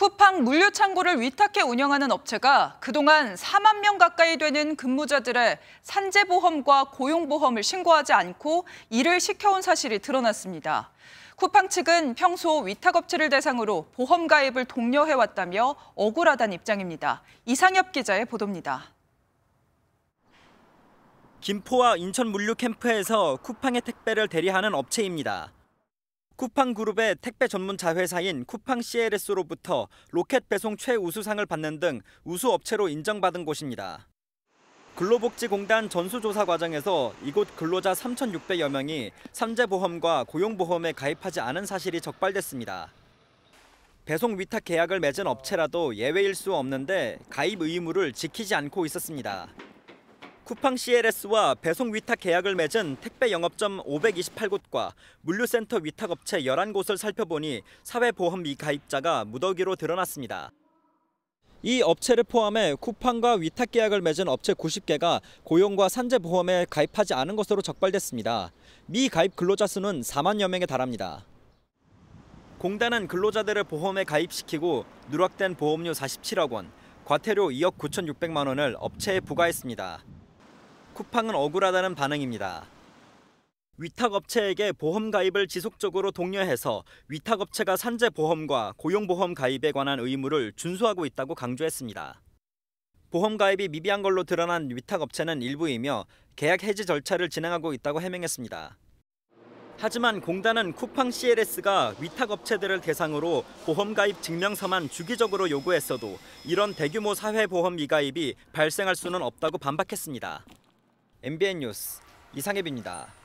쿠팡 물류창고를 위탁해 운영하는 업체가 그동안 4만 명 가까이 되는 근무자들의 산재보험과 고용보험을 신고하지 않고 일을 시켜온 사실이 드러났습니다. 쿠팡 측은 평소 위탁업체를 대상으로 보험 가입을 독려해왔다며 억울하다는 입장입니다. 이상엽 기자의 보도입니다. 김포와 인천 물류 캠프에서 쿠팡의 택배를 대리하는 업체입니다. 쿠팡 그룹의 택배 전문 자회사인 쿠팡 CLS로부터 로켓 배송 최우수상을 받는 등 우수 업체로 인정받은 곳입니다. 근로복지공단 전수조사 과정에서 이곳 근로자 3,600여 명이 삼재보험과 고용보험에 가입하지 않은 사실이 적발됐습니다. 배송 위탁 계약을 맺은 업체라도 예외일 수 없는데 가입 의무를 지키지 않고 있었습니다. 쿠팡 CLS와 배송 위탁 계약을 맺은 택배 영업점 528곳과 물류센터 위탁업체 11곳을 살펴보니 사회보험미 가입자가 무더기로 드러났습니다. 이 업체를 포함해 쿠팡과 위탁 계약을 맺은 업체 90개가 고용과 산재보험에 가입하지 않은 것으로 적발됐습니다. 미가입 근로자 수는 4만여 명에 달합니다. 공단은 근로자들을 보험에 가입시키고 누락된 보험료 47억 원, 과태료 2억 9,600만 원을 업체에 부과했습니다. 쿠팡은 억울하다는 반응입니다. 위탁업체에게 보험 가입을 지속적으로 독려해서 위탁업체가 산재보험과 고용보험 가입에 관한 의무를 준수하고 있다고 강조했습니다. 보험 가입이 미비한 걸로 드러난 위탁업체는 일부이며 계약 해지 절차를 진행하고 있다고 해명했습니다. 하지만 공단은 쿠팡 CLS가 위탁업체들을 대상으로 보험 가입 증명서만 주기적으로 요구했어도 이런 대규모 사회보험 미가입이 발생할 수는 없다고 반박했습니다. MBN 뉴스 이상엽입니다.